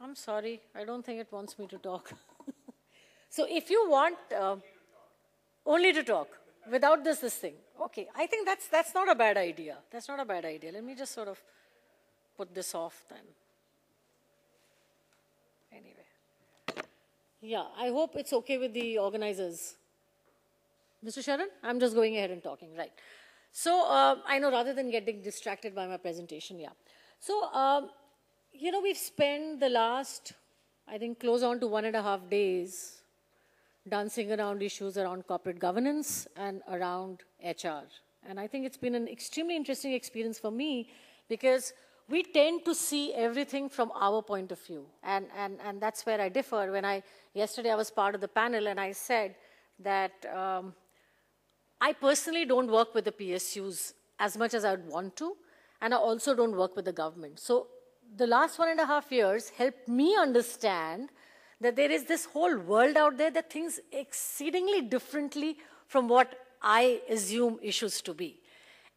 I'm sorry, I don't think it wants me to talk. so if you want, uh, only to talk, without this, this thing. Okay, I think that's, that's not a bad idea. That's not a bad idea. Let me just sort of put this off then. Anyway. Yeah, I hope it's okay with the organizers. Mr. Sharon, I'm just going ahead and talking, right. So uh, I know rather than getting distracted by my presentation, yeah. So um, you know, we've spent the last, I think, close on to one and a half days dancing around issues around corporate governance and around HR. And I think it's been an extremely interesting experience for me because we tend to see everything from our point of view. And, and, and that's where I differ. When I, yesterday I was part of the panel and I said that um, I personally don't work with the PSUs as much as I'd want to, and I also don't work with the government. So the last one and a half years helped me understand that there is this whole world out there that thinks exceedingly differently from what I assume issues to be.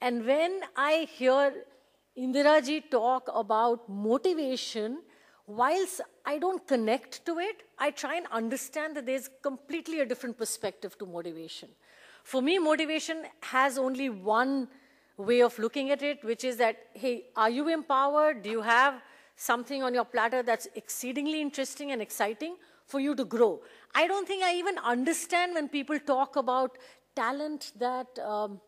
And when I hear Indiraji talk about motivation, whilst I don't connect to it, I try and understand that there's completely a different perspective to motivation. For me, motivation has only one way of looking at it, which is that, hey, are you empowered? Do you have something on your platter that's exceedingly interesting and exciting for you to grow? I don't think I even understand when people talk about talent that um,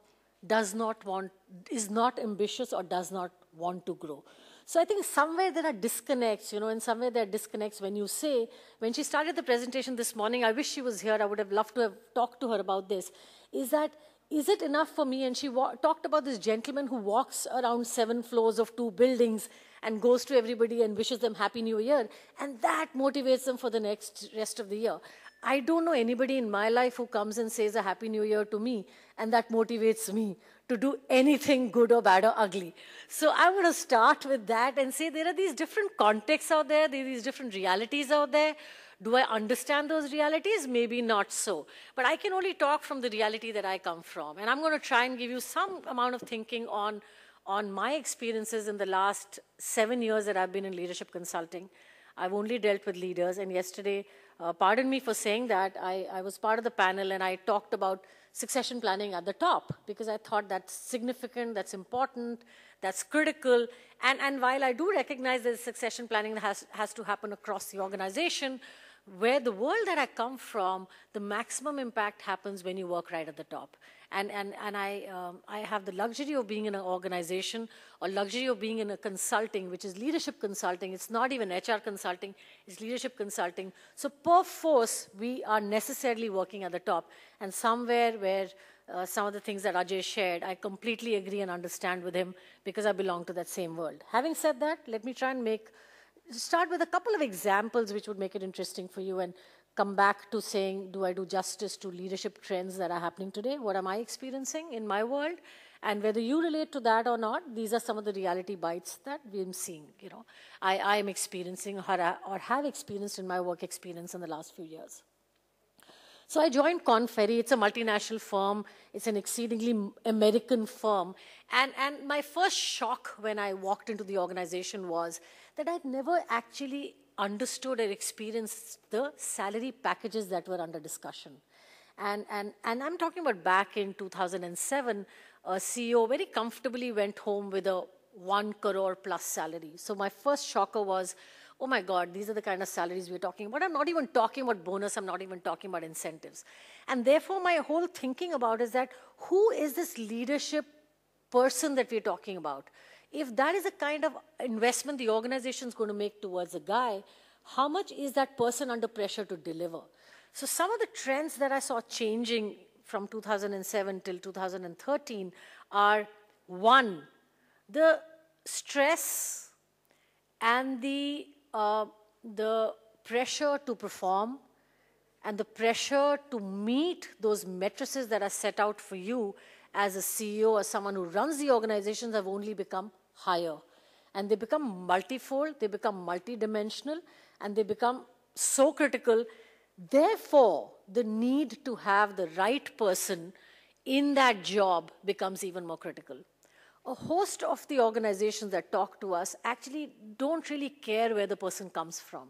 does not want, is not ambitious or does not want to grow. So I think somewhere there are disconnects, you know, and somewhere there are disconnects when you say, when she started the presentation this morning, I wish she was here, I would have loved to have talked to her about this, is that is it enough for me? And she talked about this gentleman who walks around seven floors of two buildings and goes to everybody and wishes them Happy New Year. And that motivates them for the next rest of the year. I don't know anybody in my life who comes and says a Happy New Year to me, and that motivates me to do anything good or bad or ugly. So I'm going to start with that and say there are these different contexts out there, there are these different realities out there. Do I understand those realities? Maybe not so. But I can only talk from the reality that I come from. And I'm going to try and give you some amount of thinking on, on my experiences in the last seven years that I've been in leadership consulting. I've only dealt with leaders. And yesterday, uh, pardon me for saying that, I, I was part of the panel and I talked about succession planning at the top because I thought that's significant, that's important, that's critical. And, and while I do recognize that succession planning has, has to happen across the organization, where the world that I come from, the maximum impact happens when you work right at the top. And, and, and I, um, I have the luxury of being in an organization or luxury of being in a consulting, which is leadership consulting. It's not even HR consulting, it's leadership consulting. So per force, we are necessarily working at the top. And somewhere where uh, some of the things that Ajay shared, I completely agree and understand with him because I belong to that same world. Having said that, let me try and make start with a couple of examples which would make it interesting for you and come back to saying, do I do justice to leadership trends that are happening today? What am I experiencing in my world? And whether you relate to that or not, these are some of the reality bites that we're seeing, you know, I am experiencing or have experienced in my work experience in the last few years. So I joined Conferry. It's a multinational firm. It's an exceedingly American firm. And, and my first shock when I walked into the organization was that I've never actually understood or experienced the salary packages that were under discussion. And, and, and I'm talking about back in 2007, a CEO very comfortably went home with a one crore plus salary. So my first shocker was, oh my God, these are the kind of salaries we're talking about. I'm not even talking about bonus, I'm not even talking about incentives. And therefore, my whole thinking about is that who is this leadership person that we're talking about? If that is the kind of investment the organization is going to make towards a guy, how much is that person under pressure to deliver? So some of the trends that I saw changing from 2007 till 2013 are one, the stress and the, uh, the pressure to perform and the pressure to meet those matrices that are set out for you as a CEO or someone who runs the organizations have only become higher. And they become multifold, they become multidimensional, and they become so critical. Therefore, the need to have the right person in that job becomes even more critical. A host of the organizations that talk to us actually don't really care where the person comes from.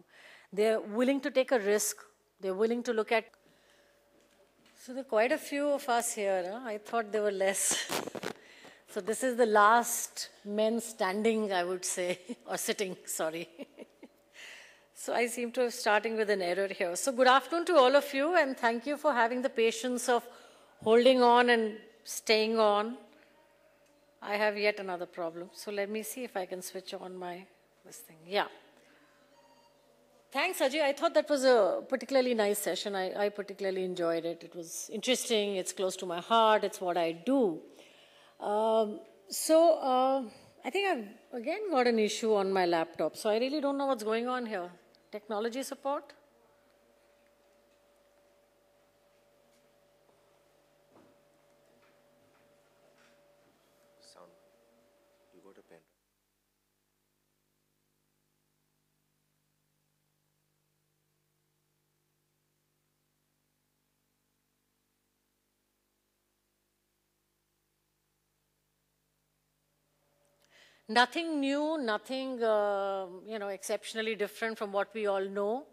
They're willing to take a risk, they're willing to look at. So, there are quite a few of us here. Huh? I thought there were less. So this is the last men standing, I would say, or sitting, sorry. so I seem to be starting with an error here. So good afternoon to all of you, and thank you for having the patience of holding on and staying on. I have yet another problem. So let me see if I can switch on my this thing. Yeah. Thanks, Ajay. I thought that was a particularly nice session. I, I particularly enjoyed it. It was interesting. It's close to my heart. It's what I do. Um, so uh, I think I've again got an issue on my laptop. So I really don't know what's going on here. Technology support? Sound. You got a pen. Nothing new, nothing uh, you know exceptionally different from what we all know.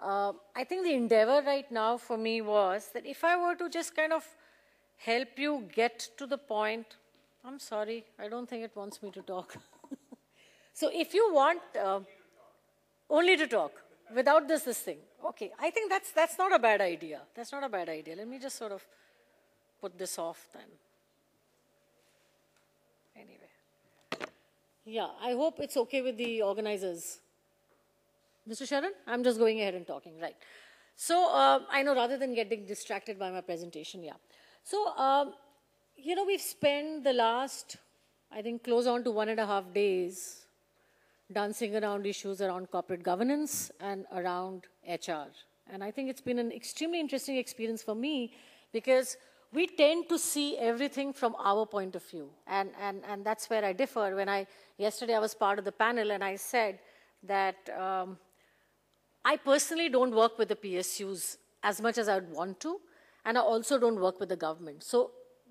Uh, I think the endeavor right now for me was that if I were to just kind of help you get to the point, I'm sorry, I don't think it wants me to talk. so if you want uh, only to talk without this this thing, okay, I think that's that's not a bad idea. That's not a bad idea. Let me just sort of put this off then. Yeah, I hope it's okay with the organizers. Mr. Sharon, I'm just going ahead and talking, right. So uh, I know rather than getting distracted by my presentation, yeah. So, um, you know, we've spent the last, I think, close on to one and a half days dancing around issues around corporate governance and around HR. And I think it's been an extremely interesting experience for me because we tend to see everything from our point of view. And, and, and that's where I differ. When I, yesterday I was part of the panel and I said that um, I personally don't work with the PSUs as much as I would want to, and I also don't work with the government. So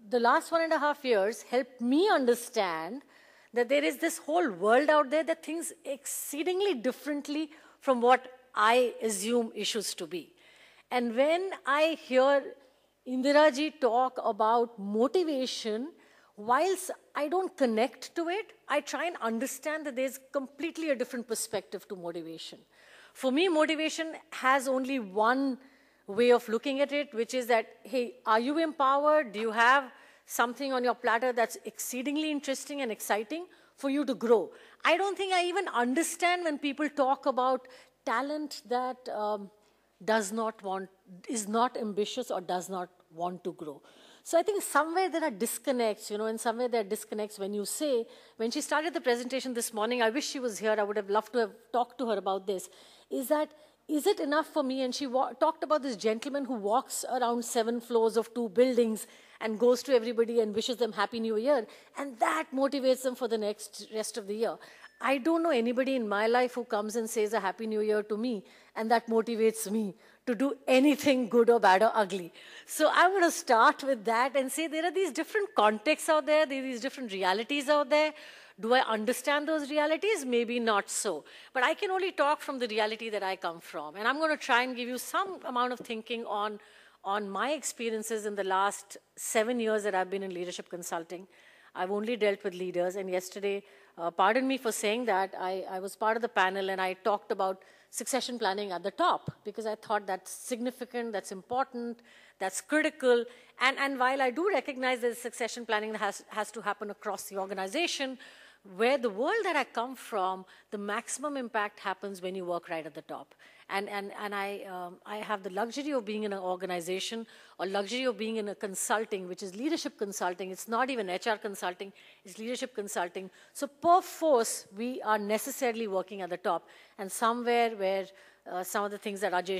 the last one and a half years helped me understand that there is this whole world out there that thinks exceedingly differently from what I assume issues to be. And when I hear Indiraji talk about motivation, whilst I don't connect to it, I try and understand that there's completely a different perspective to motivation. For me, motivation has only one way of looking at it, which is that, hey, are you empowered? Do you have something on your platter that's exceedingly interesting and exciting for you to grow? I don't think I even understand when people talk about talent that um, does not want, is not ambitious or does not want to grow. So I think somewhere there are disconnects, you know, in some way there are disconnects when you say, when she started the presentation this morning, I wish she was here, I would have loved to have talked to her about this, is that is it enough for me? And she talked about this gentleman who walks around seven floors of two buildings and goes to everybody and wishes them Happy New Year, and that motivates them for the next rest of the year. I don't know anybody in my life who comes and says a Happy New Year to me, and that motivates me to do anything good or bad or ugly. So I'm going to start with that and say there are these different contexts out there, there are these different realities out there. Do I understand those realities? Maybe not so. But I can only talk from the reality that I come from. And I'm going to try and give you some amount of thinking on, on my experiences in the last seven years that I've been in leadership consulting. I've only dealt with leaders. And yesterday, uh, pardon me for saying that, I, I was part of the panel and I talked about succession planning at the top because I thought that's significant, that's important, that's critical. And, and while I do recognize that succession planning has, has to happen across the organization, where the world that I come from, the maximum impact happens when you work right at the top. And, and, and I, um, I have the luxury of being in an organization or luxury of being in a consulting, which is leadership consulting. It's not even HR consulting, it's leadership consulting. So per force, we are necessarily working at the top. And somewhere where uh, some of the things that Ajay